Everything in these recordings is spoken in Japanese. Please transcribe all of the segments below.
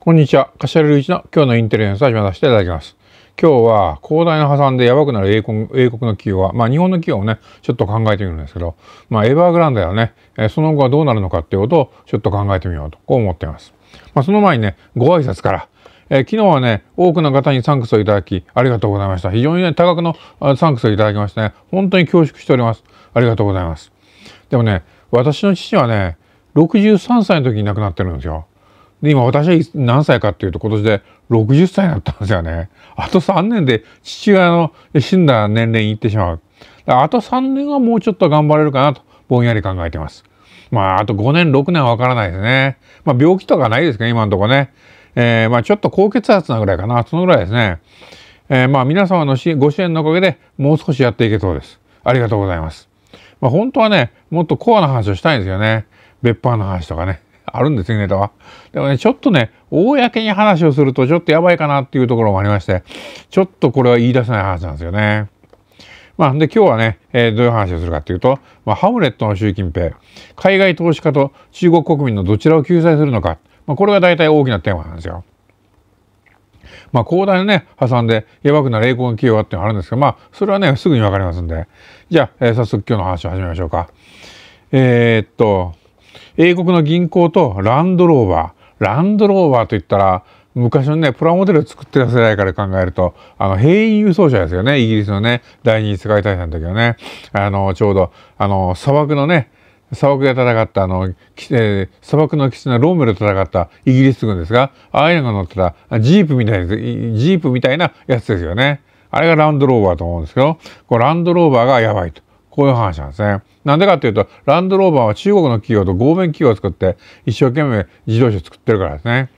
こんにちは。カシャル隆一の今日のインテリエンスを始めさせていただきます。今日は広大な破産でやばくなる英国英国の企業は、まあ日本の企業をね、ちょっと考えてみるんですけど、まあエバーグランドやね、その後はどうなるのかっていうことをちょっと考えてみようと、こう思っています。まあその前にね、ご挨拶から、えー、昨日はね、多くの方にサンクスをいただき、ありがとうございました。非常にね、多額のサンクスをいただきましてね、本当に恐縮しております。ありがとうございます。でもね、私の父はね、63歳の時に亡くなってるんですよ。で、今私は何歳かっていうと今年で60歳になったんですよね。あと3年で父親の死んだ年齢に行ってしまう。あと3年はもうちょっと頑張れるかなとぼんやり考えてます。まあ、あと5年、6年はわからないですね。まあ、病気とかないですか今のとこね。えー、まあ、ちょっと高血圧なぐらいかな。そのぐらいですね。えー、まあ、皆様のご支援のおかげでもう少しやっていけそうです。ありがとうございます。まあ、本当はね、もっとコアな話をしたいんですよね。別班の話とかね。あるんですよ、ネタは。でもね、ちょっとね、公に話をするとちょっとやばいかなっていうところもありまして、ちょっとこれは言い出せない話なんですよね。まあ、で、今日はね、えー、どういう話をするかっていうと、まあ、ハムレットの習近平、海外投資家と中国国民のどちらを救済するのか、まあ、これが大体大きなテーマなんですよ。まあ、広大なね、挟んで、やばくな霊魂企業はっていうのがあるんですけど、まあ、それはね、すぐにわかりますんで。じゃあ、えー、早速今日の話を始めましょうか。えー、っと、英国の銀行とランドローバーランドローバーといったら昔のねプラモデルを作ってた世代から考えるとあの兵員輸送車ですよねイギリスのね第二次世界大戦の時のねあのちょうどあの砂漠のね砂漠で戦ったあの、えー、砂漠の基地のローメルと戦ったイギリス軍ですがああいうのが乗ってたジープみたいジープみたいなやつですよねあれがランドローバーと思うんですけどこランドローバーがやばいとこういう話なんですね。なんでかっていうと、ランドローバーは中国の企業と合弁企業を作って、一生懸命自動車を作ってるからですね。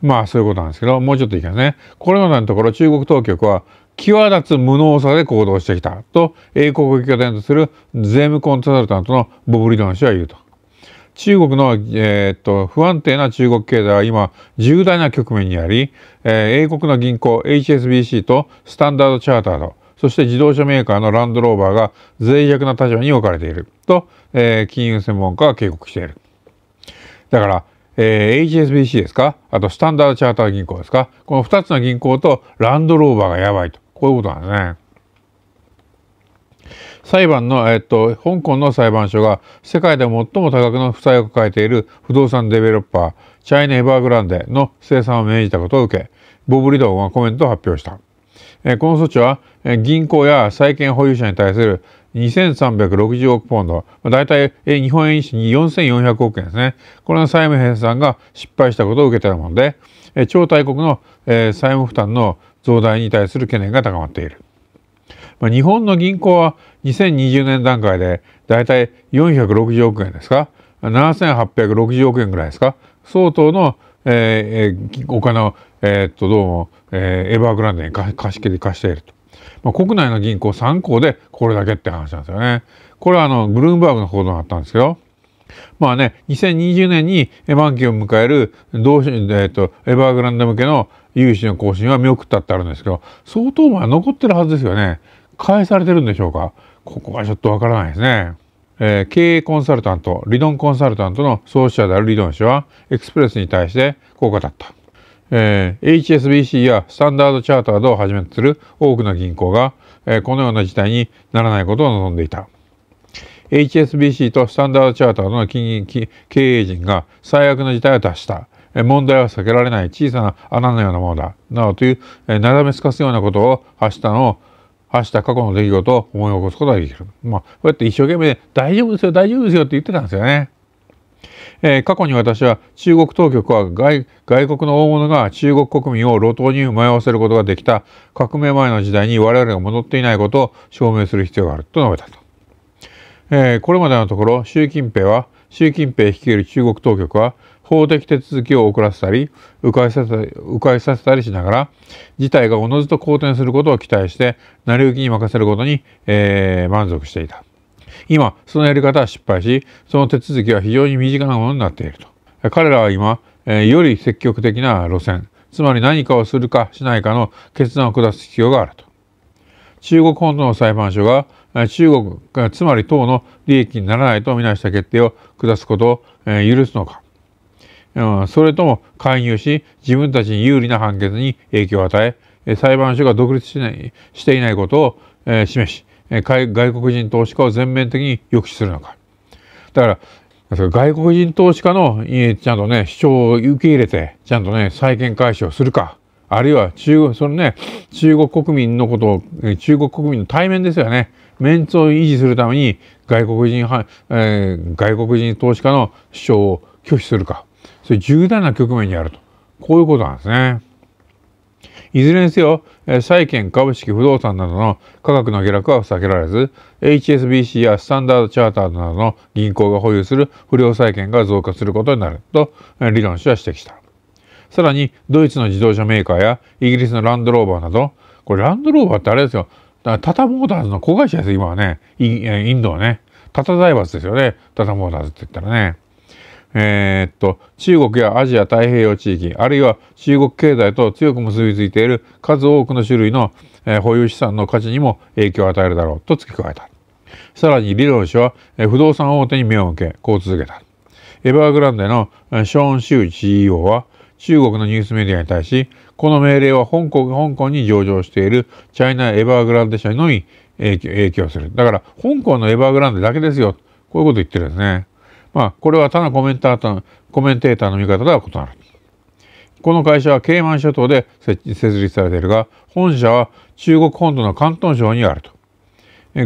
まあそういうことなんですけど、もうちょっといきますね。これまでのところ中国当局は、際立つ無能さで行動してきたと英国を拠点とする税務コンサルタントのボブ・リドン氏は言うと。中国の、えー、っと不安定な中国経済は今重大な局面にあり、えー、英国の銀行 HSBC とスタンダードチャーターとそして自動車メーカーのランドローバーが脆弱な立場に置かれていると、えー、金融専門家は警告している。だから、えー、HSBC ですかあとスタンダードチャーター銀行ですかこの2つの銀行とランドローバーがやばいとこういうことなんですね。裁判の、えっと、香港の裁判所が世界で最も多額の負債を抱えている不動産デベロッパーチャイナ・エバーグランデの生産を命じたことを受けボブ・リドンはコメントを発表した。この措置は銀行や債券保有者に対する2360億ポンド、大体日本円に4400億円ですね。これの債務返済が失敗したことを受けているもので、超大国の債務負担の増大に対する懸念が高まっている。日本の銀行は2020年段階で大体460億円ですか、7860億円ぐらいですか、相当のえー、お金を、えー、っとどうも、えー、エバーグランデに貸し切り貸していると。まあ、国内の銀行3行でこれだけって話なんですよね。これはあのブルームバーグの報道があったんですけど。まあね、2020年に満期を迎える同えーと、とエバーグランデ向けの融資の更新は見送ったってあるんですけど相当まあ残ってるはずですよね返されてるんでしょうかここはちょっとわからないですね。えー、経営コンサルタント、理論コンサルタントの創始者である理論氏は、エクスプレスに対してこう語った。えー、HSBC やスタンダードチャータードをはじめとする多くの銀行が、えー、このような事態にならないことを望んでいた。HSBC とスタンダードチャータードの金融経営陣が最悪の事態を脱した。問題は避けられない小さな穴のようなものだ。などという、なだめすかすようなことを発したのを明日過去の出来事を思い起こすことができる。まあ、こうやって一生懸命大丈夫ですよ、大丈夫ですよって言ってたんですよね。えー、過去に私は中国当局は外国の大物が中国国民を路頭に迷わせることができた革命前の時代に我々が戻っていないことを証明する必要があると述べたと。えー、これまでのところ習近平は習近平率いる中国当局は法的手続きを遅らせたり迂回させたり迂回させたりしながら事態がおのずと好転することを期待して成り行きに任せることに、えー、満足していた今そのやり方は失敗しその手続きは非常に身近なものになっていると彼らは今、えー、より積極的な路線つまり何かをするかしないかの決断を下す必要があると中国本土の裁判所が中国つまり党の利益にならないとみなした決定を下すことを許すのかうん、それとも介入し自分たちに有利な判決に影響を与え裁判所が独立しないしていないことを、えー、示し外国人投資家を全面的に抑止するのかだから外国人投資家の、えー、ちゃんとね主張を受け入れてちゃんとね債権回収をするかあるいは中国そのね中国国民のことを中国国民の対面ですよねメンツを維持するために外国人、えー、外国人投資家の主張を拒否するかそうい重大な局面にあるとこういうことなんですね。いずれにせよ、債券、株式、不動産などの価格の下落は避けられず、HSBC やスタンダードチャーターなどの銀行が保有する不良債権が増加することになると理論氏は指摘した。さらに、ドイツの自動車メーカーやイギリスのランドローバーなど、これランドローバーってあれですよ、タタモーターズの子会社です、今はね、インドはね、タタ財閥ですよね、タタモーターズって言ったらね。えー、っと中国やアジア太平洋地域あるいは中国経済と強く結びついている数多くの種類の、えー、保有資産の価値にも影響を与えるだろうと付け加えたさらに理論氏は、えー、不動産大手に目を向けこう続けたエバーグランデのショーン・シュー CEO は中国のニュースメディアに対しこの命令は香港香港に上場しているチャイナ・エバーグランデ社にのみ影響するだから香港のエバーグランデだけですよこういうこと言ってるんですね。まあ、これは他のコメンターターコメンテーターの見方では異なる。この会社はケイマン諸島で設立されているが、本社は中国本土の広東省にあると。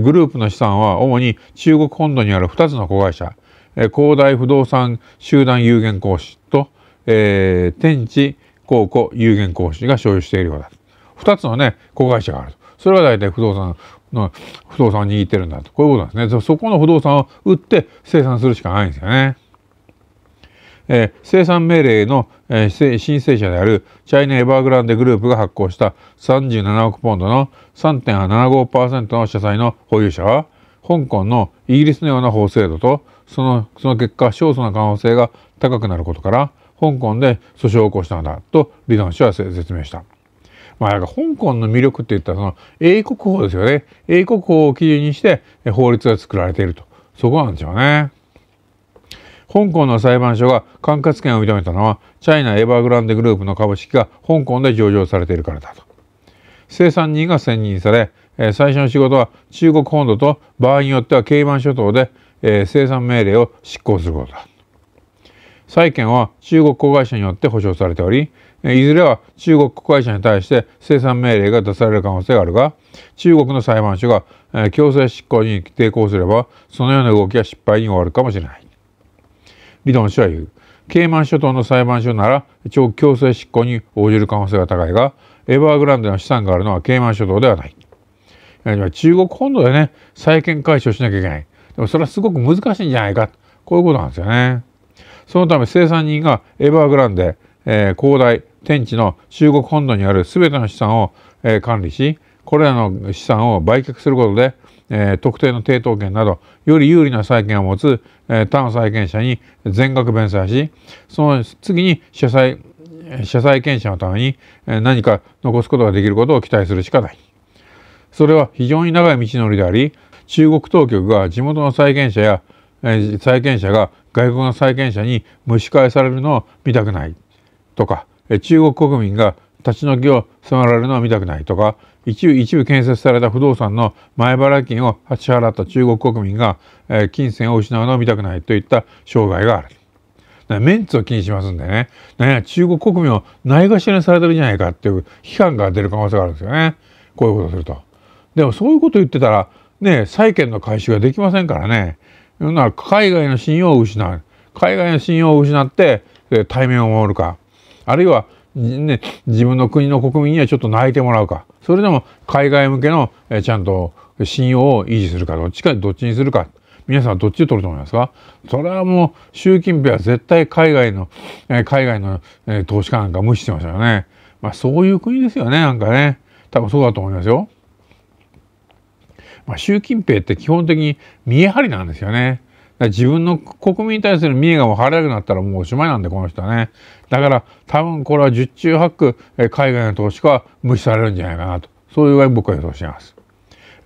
グループの資産は主に中国本土にある2つの子会社、恒大不動産集団有限公司と、えー、天地高校有限公司が所有しているようだ。2つのね、子会社があると。それは大体不動産、不動産を握ってるんだとこういうことなんですねそこの不動産を売って生産するしかないんですよね。えー、生産命令の、えー、申請者であるチャイナ・エバーグランデグループが発行した37億ポンドの3.75%の社債の保有者は香港のイギリスのような法制度とそのその結果勝訴の可能性が高くなることから香港で訴訟を起こしたのだと理ドン氏は説明した。まあ、香港の魅力っていったらその英国法ですよね英国法を基準にして法律が作られているとそこなんでしょうね。香港の裁判所が管轄権を認めたのはチャイナエバーグランデグループの株式が香港で上場されているからだと。生産人が選任され最初の仕事は中国本土と場合によってはケイマン諸島で生産命令を執行することだ。債権は中国子会社によって保証されておりいずれは中国会社に対して生産命令が出される可能性があるが、中国の裁判所が強制執行に抵抗すれば、そのような動きは失敗に終わるかもしれない。理論氏は言う。ケイマン諸島の裁判所なら超強制執行に応じる可能性が高いが、エバーグランドの資産があるのはケイマン諸島ではない。中国本土でね、債権解消しなきゃいけない。でもそれはすごく難しいんじゃないか。こういうことなんですよね。そのため生産人がエバーグランデ、えー、広大、天地の中国本土にある全ての資産を、え管理しこれらの資産を売却することで、え特定の抵当権などより有利な債権を持つ、え他の債権者に全額弁済しその次に社債社債権者のために何か残すことができることを期待するしかないそれは非常に長い道のりであり中国当局が地元の債権者や債権者が外国の債権者に蒸し返されるのを見たくないとか中国国民が立ち退きを迫られるのは見たくないとか一部一部建設された不動産の前払い金を支払った中国国民が、え金銭を失うのを見たくないといった障害がある。メンツを気にしますんでね、な中国国民をないがしろにされてるじゃないかっていう批判が出る可能性があるんですよね。こういうことをすると。でもそういうこと言ってたら、ね、債権の回収ができませんからね。なら海外の信用を失う。海外の信用を失って、対面を守るか。あるいは、ね、自分の国の国民にはちょっと泣いてもらうかそれでも海外向けの、えー、ちゃんと信用を維持するかどっちかどっちにするか皆さんはどっちを取ると思いますかそれはもう習近平は絶対海外の、えー、海外の、えー、投資家なんか無視してましたよね。まあそういう国ですよねなんかね多分そうだと思いますよ。まあ、習近平って基本的に見え張りなんですよね。自分の国民に対する見栄が分からなくなったらもうおしまいなんで、この人はね。だから多分これは十中八九、え海外の投資家は無視されるんじゃないかなと。そういう具合に僕は予想しています。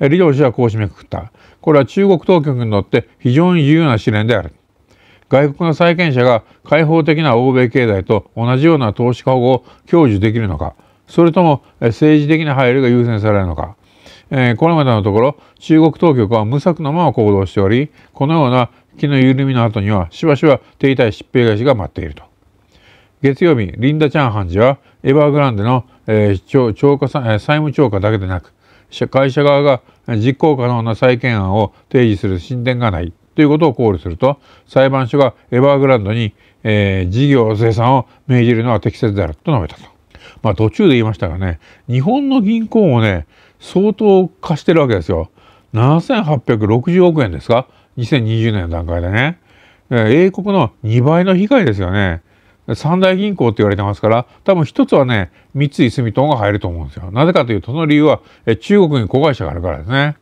え李氏はこう締めくくった。これは中国当局にとって非常に重要な試練である。外国の債権者が開放的な欧米経済と同じような投資家保護を享受できるのか、それとも政治的な配慮が優先されるのか、えー、これまでのところ中国当局は無策のまま行動しており、このような気の緩みの後にはしばしば停滞疾病返しが待っていると。月曜日、リンダ・チャンハン氏はエバーグランデの、えー、超超過債務超過だけでなく会社側が実行可能な再建案を提示する進展がないということを考慮すると裁判所がエバーグランドに、えー、事業生産を命じるのは適切であると述べたと。まあ途中で言いましたがね日本の銀行もね相当貸してるわけですよ。7860億円ですか2020年の段階でね、英国の2倍の被害ですよね。三大銀行って言われてますから、多分一つはね、三井住友が入ると思うんですよ。なぜかというと、その理由は中国に子会社があるからですね。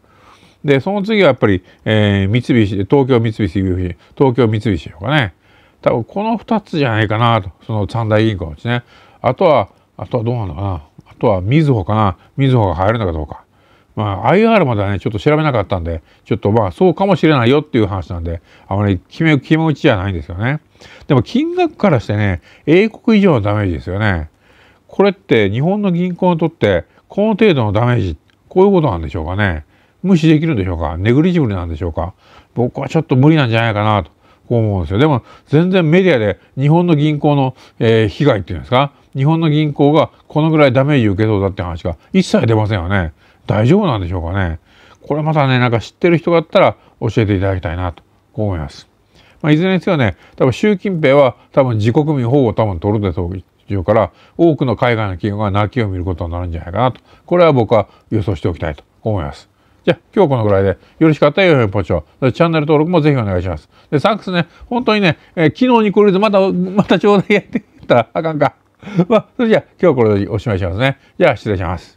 で、その次はやっぱり、えー、三菱、東京三菱 u f 東京三菱とかね。多分この2つじゃないかなと、その三大銀行ですね。あとは、あとはどうなのかな。あとはみずほかな。みずほが入るのかどうか。まあ、IR まではね、ちょっと調べなかったんで、ちょっとまあ、そうかもしれないよっていう話なんで、あまり決め、決め打ちじゃないんですよね。でも、金額からしてね、英国以上のダメージですよね。これって、日本の銀行にとって、この程度のダメージ、こういうことなんでしょうかね。無視できるんでしょうかネグリジブルなんでしょうか僕はちょっと無理なんじゃないかなと、こう思うんですよ。でも、全然メディアで日本の銀行の、えー、被害っていうんですか日本の銀行がこのぐらいダメージ受けそうだって話が一切出ませんよね。大丈夫なんでしょうかねこれまたねなんか知ってる人があったら教えていただきたいなとこう思います。まあ、いずれにせよね多分習近平は多分自国民保護を多分取るでしょうから多くの海外の企業が泣きを見ることになるんじゃないかなとこれは僕は予想しておきたいと思います。じゃあ今日このぐらいでよろしかったら良いポチョチャンネル登録もぜひお願いします。でサンクスね本当にね、えー、昨日にこれでまたまたちょうだいやってたらあかんか。まあそれじゃあ今日はこれでおしまいしますね。じゃあ失礼します。